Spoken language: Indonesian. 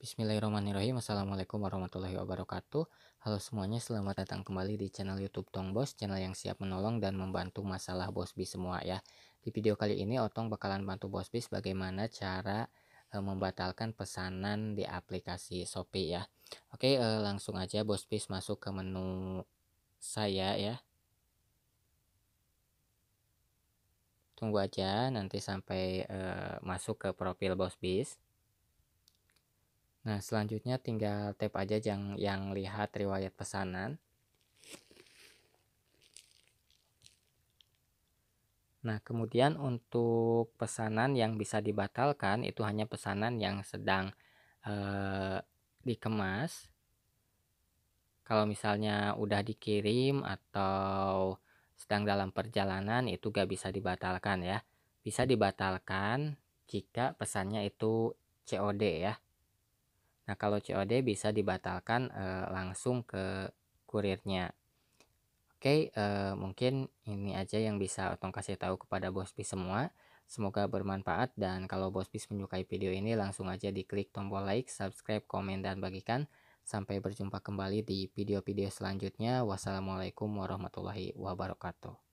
Bismillahirrahmanirrahim Assalamualaikum warahmatullahi wabarakatuh Halo semuanya selamat datang kembali di channel youtube Tong Bos Channel yang siap menolong dan membantu masalah Bos Bis semua ya Di video kali ini Otong bakalan bantu Bos Bis bagaimana cara e, membatalkan pesanan di aplikasi Shopee ya Oke e, langsung aja Bos Bis masuk ke menu saya ya Tunggu aja nanti sampai e, masuk ke profil Bos Bis Nah, selanjutnya tinggal tap aja yang yang lihat riwayat pesanan. Nah, kemudian untuk pesanan yang bisa dibatalkan itu hanya pesanan yang sedang eh, dikemas. Kalau misalnya udah dikirim atau sedang dalam perjalanan itu gak bisa dibatalkan ya. Bisa dibatalkan jika pesannya itu COD ya. Nah, kalau COD bisa dibatalkan e, langsung ke kurirnya. Oke, e, mungkin ini aja yang bisa Otong kasih tahu kepada Bospi semua. Semoga bermanfaat dan kalau Bospi menyukai video ini langsung aja diklik tombol like, subscribe, komen, dan bagikan. Sampai berjumpa kembali di video-video selanjutnya. Wassalamualaikum warahmatullahi wabarakatuh.